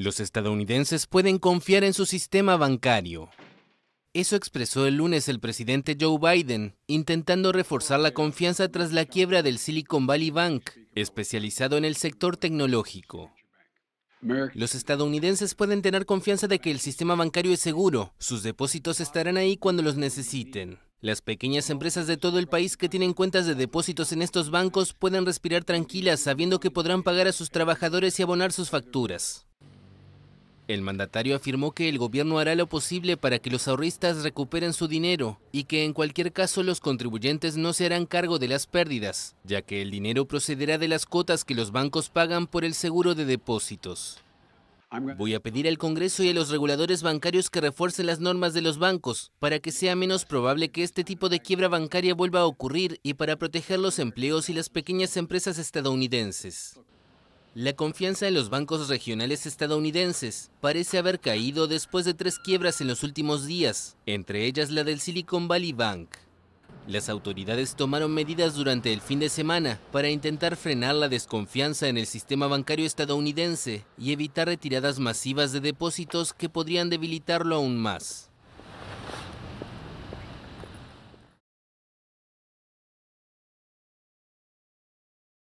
Los estadounidenses pueden confiar en su sistema bancario. Eso expresó el lunes el presidente Joe Biden, intentando reforzar la confianza tras la quiebra del Silicon Valley Bank, especializado en el sector tecnológico. Los estadounidenses pueden tener confianza de que el sistema bancario es seguro, sus depósitos estarán ahí cuando los necesiten. Las pequeñas empresas de todo el país que tienen cuentas de depósitos en estos bancos pueden respirar tranquilas sabiendo que podrán pagar a sus trabajadores y abonar sus facturas. El mandatario afirmó que el gobierno hará lo posible para que los ahorristas recuperen su dinero y que en cualquier caso los contribuyentes no se harán cargo de las pérdidas, ya que el dinero procederá de las cuotas que los bancos pagan por el seguro de depósitos. Voy a pedir al Congreso y a los reguladores bancarios que refuercen las normas de los bancos para que sea menos probable que este tipo de quiebra bancaria vuelva a ocurrir y para proteger los empleos y las pequeñas empresas estadounidenses. La confianza en los bancos regionales estadounidenses parece haber caído después de tres quiebras en los últimos días, entre ellas la del Silicon Valley Bank. Las autoridades tomaron medidas durante el fin de semana para intentar frenar la desconfianza en el sistema bancario estadounidense y evitar retiradas masivas de depósitos que podrían debilitarlo aún más.